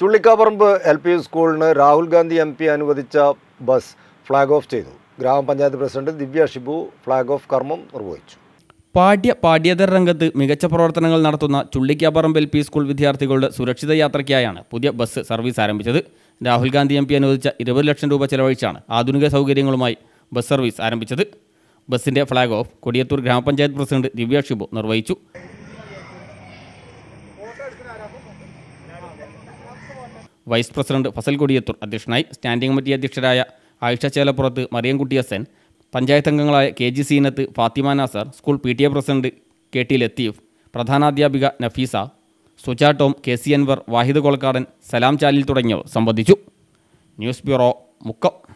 Chullikkaparamba L P സ്കൂളിന് Rahul Gandhi M P അനുവദിച്ച bus flag off ചെയ്തു ഗ്രാമപഞ്ചായത്ത് president Divya Shibu flag off കർമ്മം നിർവഹിച്ചു പാഠ്യ പാഠ്യേതര രംഗത്ത് മികച്ച പ്രവർത്തനങ്ങൾ നടത്തുന്ന ചുള്ളിക്കാപ്പറമ്പ് എൽ പി സ്കൂൾ വിദ്യാർത്ഥികളുടെ സുരക്ഷിത യാത്രയ്ക്കായാണ് പുതിയ ബസ് സർവീസ് ആരംഭിച്ചത് രാഹുൽ ഗാന്ധി എം പി അനുവദിച്ച ഇരുപത് ലക്ഷം രൂപ ചെലവഴിച്ചാണ് ആധുനിക സൗകര്യങ്ങളുമായി ബസ് സർവീസ് ആരംഭിച്ചത് ബസിന്റെ ഫ്ളാഗ് ഓഫ് കൊടിയത്തൂർ ഗ്രാമപഞ്ചായത്ത് പ്രസിഡന്റ് ദിവ്യ ഷിബു നിർവഹിച്ചു വൈസ് പ്രസിഡന്റ് ഫസൽ കൊടിയത്തൂർ അധ്യക്ഷനായി സ്റ്റാൻഡിംഗ് കമ്മിറ്റി അധ്യക്ഷരായ ആയിഷ ചേലപ്പുറത്ത് മറിയംകുട്ടി ഹസൻ പഞ്ചായത്ത് അംഗങ്ങളായ K G Seenath Fathima Nasar school P T A president K T Latheef പ്രധാനാധ്യാപിക Nafeesa Suja Tom K C Anwar Vahid Kolakkadan Salam Chalil തുടങ്ങിയവർ സംബന്ധിച്ചു ന്യൂസ് ബ്യൂറോ മുക്കം